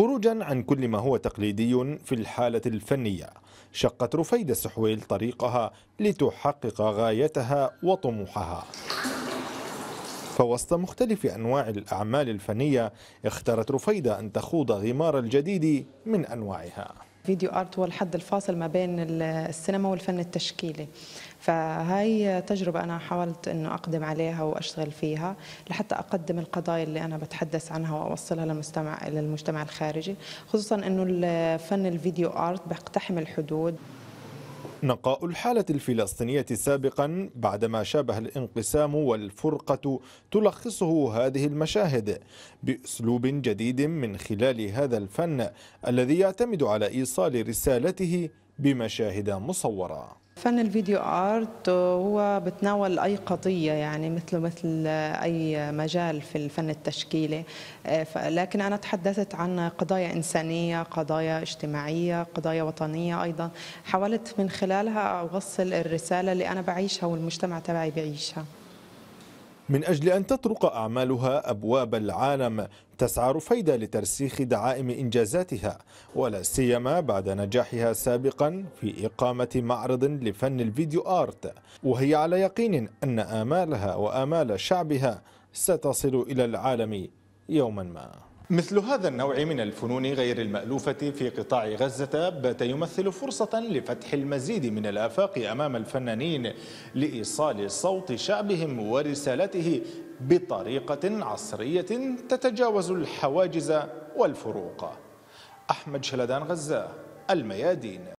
خروجا عن كل ما هو تقليدي في الحالة الفنية شقت رفيدة السحويل طريقها لتحقق غايتها وطموحها فوسط مختلف أنواع الأعمال الفنية اختارت رفيدة أن تخوض غمار الجديد من أنواعها فيديو ارت هو الحد الفاصل ما بين السينما والفن التشكيلي فهاي تجربة أنا حاولت أنه أقدم عليها وأشتغل فيها لحتى أقدم القضايا اللي أنا بتحدث عنها وأوصلها للمجتمع للمجتمع الخارجي خصوصا أنه الفن الفيديو آرت بيقتحم الحدود نقاء الحالة الفلسطينية سابقا بعدما شابه الانقسام والفرقة تلخصه هذه المشاهد بأسلوب جديد من خلال هذا الفن الذي يعتمد على إيصال رسالته بمشاهد مصورة فن الفيديو ارت هو بتناول اي قضيه يعني مثله مثل اي مجال في الفن التشكيلي آه، لكن انا تحدثت عن قضايا انسانيه قضايا اجتماعيه قضايا وطنيه ايضا حاولت من خلالها اوصل الرساله اللي انا بعيشها والمجتمع تبعي بعيشها من أجل أن تطرق أعمالها أبواب العالم تسعى رفيدة لترسيخ دعائم إنجازاتها ولا سيما بعد نجاحها سابقا في إقامة معرض لفن الفيديو آرت وهي على يقين أن آمالها وآمال شعبها ستصل إلى العالم يوما ما مثل هذا النوع من الفنون غير المألوفة في قطاع غزة بات يمثل فرصة لفتح المزيد من الآفاق أمام الفنانين لإيصال صوت شعبهم ورسالته بطريقة عصرية تتجاوز الحواجز والفروق أحمد شلدان غزة الميادين